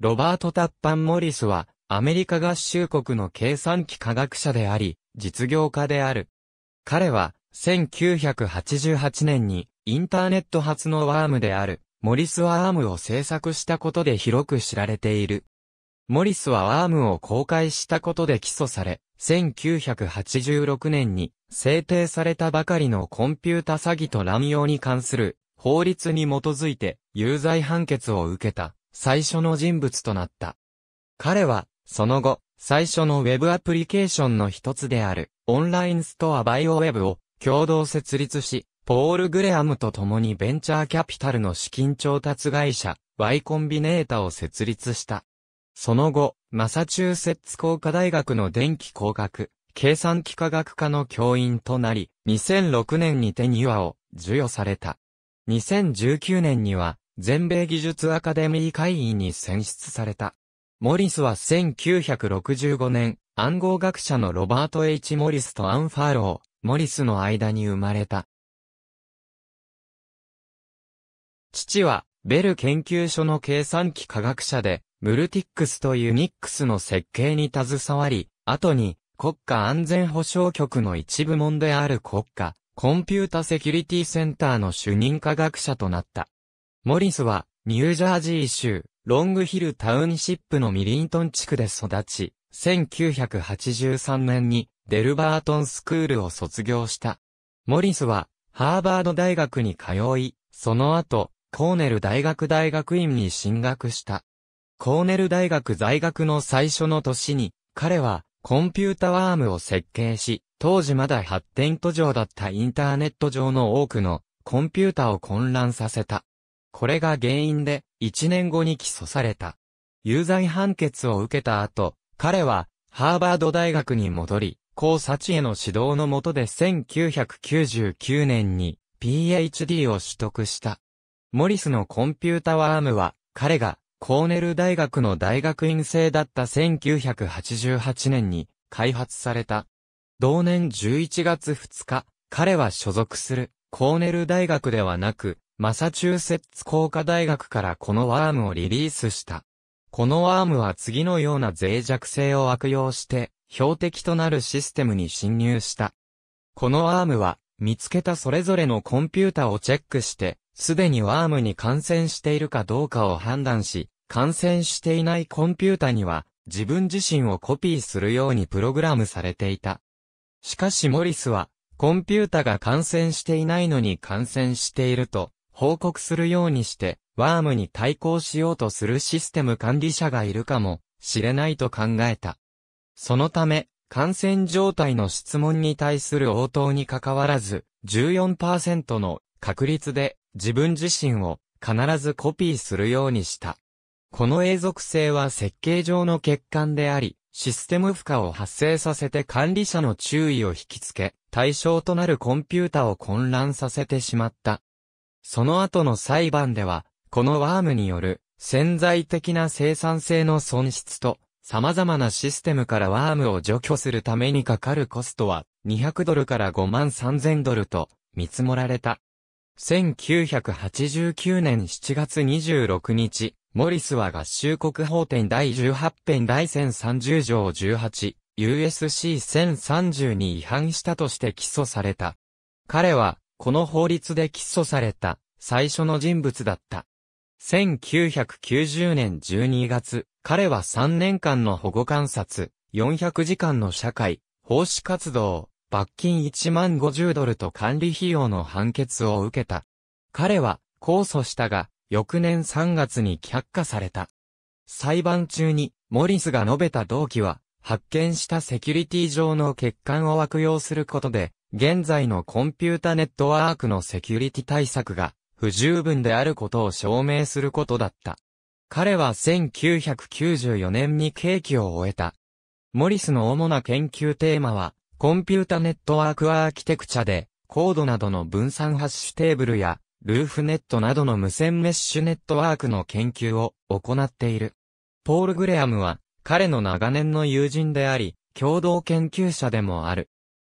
ロバート・タッパン・モリスは、アメリカ合衆国の計算機科学者であり、実業家である。彼は、1988年に、インターネット初のワームである、モリスワームを制作したことで広く知られている。モリスはワームを公開したことで起訴され、1986年に制定されたばかりのコンピュータ詐欺と乱用に関する法律に基づいて有罪判決を受けた。最初の人物となった。彼は、その後、最初の Web アプリケーションの一つである、オンラインストアバイオウェブを共同設立し、ポール・グレアムと共にベンチャーキャピタルの資金調達会社、Y コンビネータを設立した。その後、マサチューセッツ工科大学の電気工学、計算機科学科の教員となり、2006年にテニュアを授与された。2019年には、全米技術アカデミー会員に選出された。モリスは1965年、暗号学者のロバート・ H・ モリスとアン・ファーロー、モリスの間に生まれた。父は、ベル研究所の計算機科学者で、ムルティックスとユニックスの設計に携わり、後に、国家安全保障局の一部門である国家、コンピュータセキュリティセンターの主任科学者となった。モリスは、ニュージャージー州、ロングヒルタウンシップのミリントン地区で育ち、1983年にデルバートンスクールを卒業した。モリスは、ハーバード大学に通い、その後、コーネル大学大学院に進学した。コーネル大学在学の最初の年に、彼は、コンピュータワームを設計し、当時まだ発展途上だったインターネット上の多くのコンピュータを混乱させた。これが原因で、1年後に起訴された。有罪判決を受けた後、彼は、ハーバード大学に戻り、高サチへの指導の下で1999年に PhD を取得した。モリスのコンピュータワームは、彼がコーネル大学の大学院生だった1988年に開発された。同年11月2日、彼は所属するコーネル大学ではなく、マサチューセッツ工科大学からこのワームをリリースした。このワームは次のような脆弱性を悪用して、標的となるシステムに侵入した。このワームは、見つけたそれぞれのコンピュータをチェックして、すでにワームに感染しているかどうかを判断し、感染していないコンピュータには、自分自身をコピーするようにプログラムされていた。しかしモリスは、コンピュータが感染していないのに感染していると、報告するようにして、ワームに対抗しようとするシステム管理者がいるかもしれないと考えた。そのため、感染状態の質問に対する応答に関わらず、14%の確率で自分自身を必ずコピーするようにした。この永続性は設計上の欠陥であり、システム負荷を発生させて管理者の注意を引きつけ、対象となるコンピュータを混乱させてしまった。その後の裁判では、このワームによる潜在的な生産性の損失と、様々なシステムからワームを除去するためにかかるコストは、200ドルから5万3000ドルと見積もられた。1989年7月26日、モリスは合衆国法典第18編第1030条18、USC1030 に違反したとして起訴された。彼は、この法律で起訴された最初の人物だった。1990年12月、彼は3年間の保護観察、400時間の社会、奉仕活動、罰金1万50ドルと管理費用の判決を受けた。彼は控訴したが、翌年3月に却下された。裁判中に、モリスが述べた動機は、発見したセキュリティ上の欠陥を悪用することで、現在のコンピュータネットワークのセキュリティ対策が不十分であることを証明することだった。彼は1994年に刑期を終えた。モリスの主な研究テーマは、コンピュータネットワークアーキテクチャで、コードなどの分散ハッシュテーブルや、ルーフネットなどの無線メッシュネットワークの研究を行っている。ポール・グレアムは、彼の長年の友人であり、共同研究者でもある。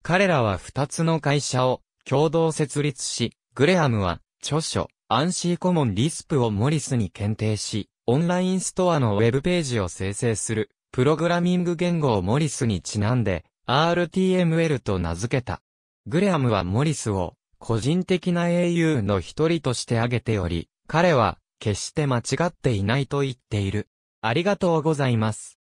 彼らは二つの会社を共同設立し、グレアムは著書、アンシーコモンリスプをモリスに検定し、オンラインストアのウェブページを生成する、プログラミング言語をモリスにちなんで、RTML と名付けた。グレアムはモリスを、個人的な英雄の一人として挙げており、彼は、決して間違っていないと言っている。ありがとうございます。